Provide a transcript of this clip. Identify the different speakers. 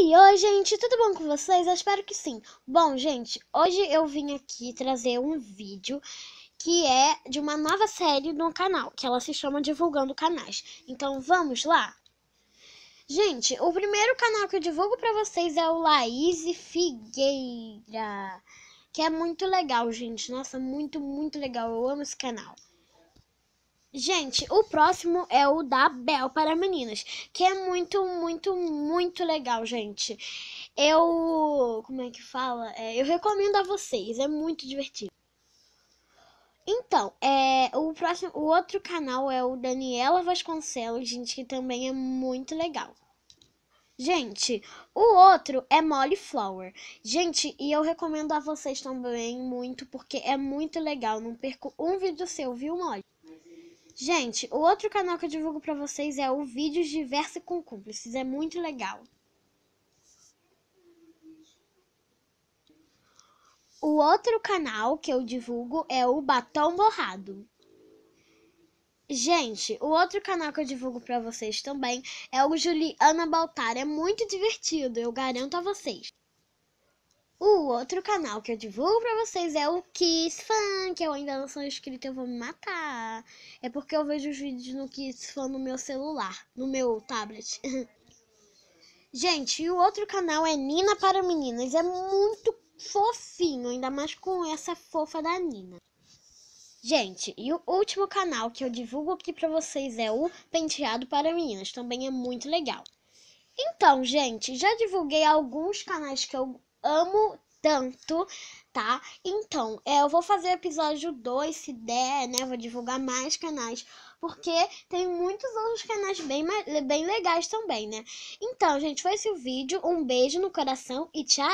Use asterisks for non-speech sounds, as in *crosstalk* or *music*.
Speaker 1: Oi, oi, gente, tudo bom com vocês? Eu espero que sim. Bom, gente, hoje eu vim aqui trazer um vídeo que é de uma nova série no canal, que ela se chama Divulgando Canais. Então, vamos lá? Gente, o primeiro canal que eu divulgo pra vocês é o Laís Figueira, que é muito legal, gente. Nossa, muito, muito legal. Eu amo esse canal. Gente, o próximo é o da Bel para meninas, que é muito, muito, muito legal, gente. Eu. Como é que fala? É, eu recomendo a vocês, é muito divertido. Então, é, o próximo, o outro canal é o Daniela Vasconcelos, gente, que também é muito legal. Gente, o outro é Molly Flower. Gente, e eu recomendo a vocês também muito, porque é muito legal. Não perco um vídeo seu, viu, Molly? Gente, o outro canal que eu divulgo pra vocês é o Vídeos diversa com Cúmplices. É muito legal. O outro canal que eu divulgo é o Batom Borrado. Gente, o outro canal que eu divulgo para vocês também é o Juliana Baltar. É muito divertido, eu garanto a vocês. O outro canal que eu divulgo para vocês é o Kiss Fan, que eu ainda não sou inscrito, eu vou me matar. É porque eu vejo os vídeos no que se no meu celular, no meu tablet. *laughs* Gente, e o outro canal é Nina para Meninas. É muito fofinho, ainda mais com essa fofa da Nina. Gente, e o último canal que eu divulgo aqui para vocês é o Penteado para Meninas. Também é muito legal. Então, gente, já divulguei alguns canais que eu amo tanto, tá? Então, é, eu vou fazer episódio 2, se der, né? Vou divulgar mais canais, porque tem muitos outros canais bem, bem legais também, né? Então, gente, foi esse o vídeo. Um beijo no coração e tchau!